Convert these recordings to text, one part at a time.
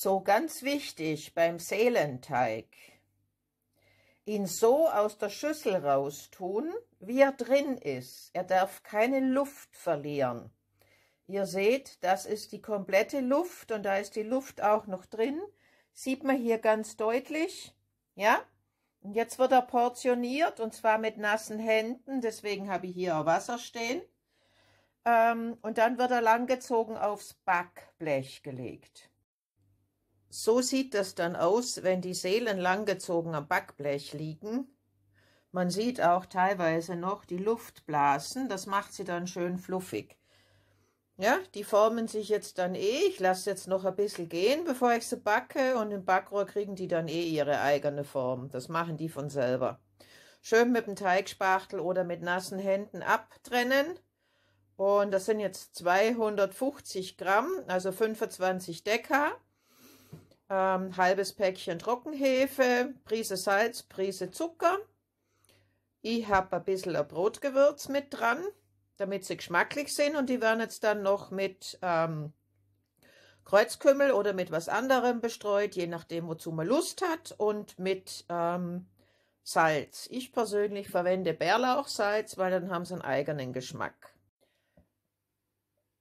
So ganz wichtig beim Seelenteig. Ihn so aus der Schüssel raustun, wie er drin ist. Er darf keine Luft verlieren. Ihr seht, das ist die komplette Luft und da ist die Luft auch noch drin. Sieht man hier ganz deutlich. Ja? Und jetzt wird er portioniert und zwar mit nassen Händen. Deswegen habe ich hier Wasser stehen. Ähm, und dann wird er langgezogen aufs Backblech gelegt. So sieht das dann aus, wenn die Seelen langgezogen am Backblech liegen. Man sieht auch teilweise noch die Luftblasen, das macht sie dann schön fluffig. Ja, die formen sich jetzt dann eh, ich lasse jetzt noch ein bisschen gehen, bevor ich sie backe und im Backrohr kriegen die dann eh ihre eigene Form. Das machen die von selber. Schön mit dem Teigspachtel oder mit nassen Händen abtrennen. Und das sind jetzt 250 Gramm, also 25 Decker ähm, halbes Päckchen Trockenhefe, Prise Salz, Prise Zucker. Ich habe ein bisschen ein Brotgewürz mit dran, damit sie geschmacklich sind und die werden jetzt dann noch mit ähm, Kreuzkümmel oder mit was anderem bestreut, je nachdem, wozu man Lust hat und mit ähm, Salz. Ich persönlich verwende Bärlauchsalz, weil dann haben sie einen eigenen Geschmack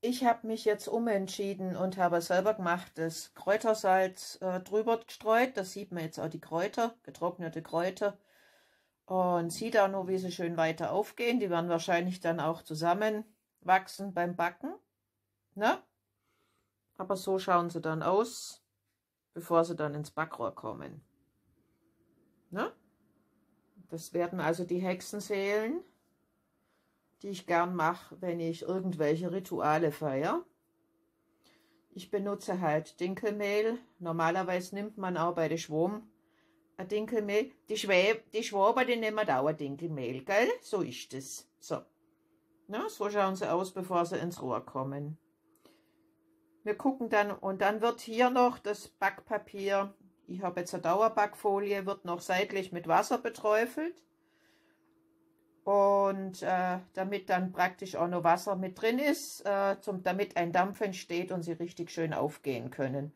ich habe mich jetzt umentschieden und habe selber gemacht, das Kräutersalz äh, drüber gestreut. Das sieht man jetzt auch die Kräuter, getrocknete Kräuter. Und sieht auch nur, wie sie schön weiter aufgehen. Die werden wahrscheinlich dann auch zusammenwachsen beim Backen. Ne? Aber so schauen sie dann aus, bevor sie dann ins Backrohr kommen. Ne? Das werden also die Hexenseelen die ich gern mache, wenn ich irgendwelche Rituale feiere. Ich benutze halt Dinkelmehl. Normalerweise nimmt man auch bei den Schwurm ein Dinkelmehl. Die, Schwäb, die Schwaber, die nehmen auch ein Dinkelmehl, gell? So ist es. So. Na, so schauen sie aus, bevor sie ins Rohr kommen. Wir gucken dann, und dann wird hier noch das Backpapier, ich habe jetzt eine Dauerbackfolie, wird noch seitlich mit Wasser beträufelt und äh, damit dann praktisch auch noch Wasser mit drin ist, äh, zum, damit ein Dampf entsteht und sie richtig schön aufgehen können.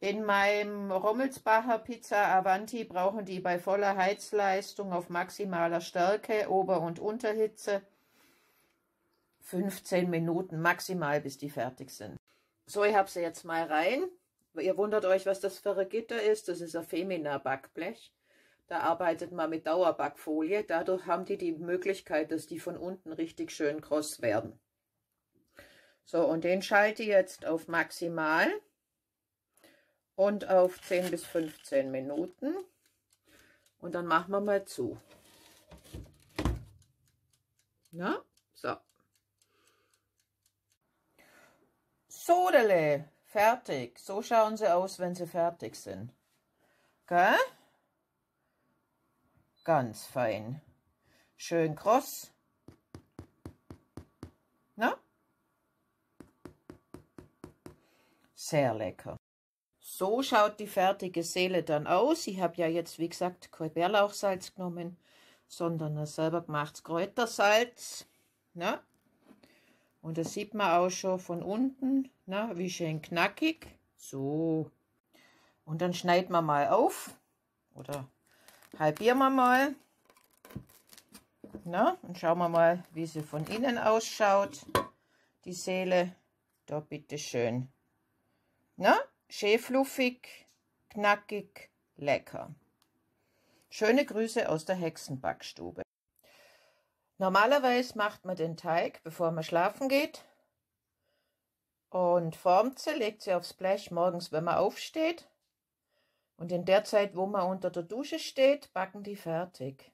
In meinem Rommelsbacher Pizza Avanti brauchen die bei voller Heizleistung auf maximaler Stärke, Ober- und Unterhitze 15 Minuten maximal, bis die fertig sind. So, ich habe sie jetzt mal rein. Ihr wundert euch, was das für ein Gitter ist. Das ist ein Femina-Backblech. Da arbeitet man mit Dauerbackfolie. Dadurch haben die die Möglichkeit, dass die von unten richtig schön kross werden. So, und den schalte ich jetzt auf maximal und auf 10 bis 15 Minuten. Und dann machen wir mal zu. Na, so. Sodele, fertig. So schauen sie aus, wenn sie fertig sind. Gell? Ganz fein. Schön kross. Na? Sehr lecker. So schaut die fertige Seele dann aus. Ich habe ja jetzt, wie gesagt, kein Bärlauchsalz genommen, sondern ein selber gemachtes Kräutersalz. Na? Und das sieht man auch schon von unten, na, wie schön knackig. So. Und dann schneiden wir mal auf. Oder halbieren wir mal. Na, und schauen wir mal, wie sie von innen ausschaut. Die Seele, da bitteschön. Na, schön fluffig, knackig, lecker. Schöne Grüße aus der Hexenbackstube. Normalerweise macht man den Teig, bevor man schlafen geht. Und formt sie, legt sie aufs Blech morgens, wenn man aufsteht. Und in der Zeit, wo man unter der Dusche steht, backen die fertig.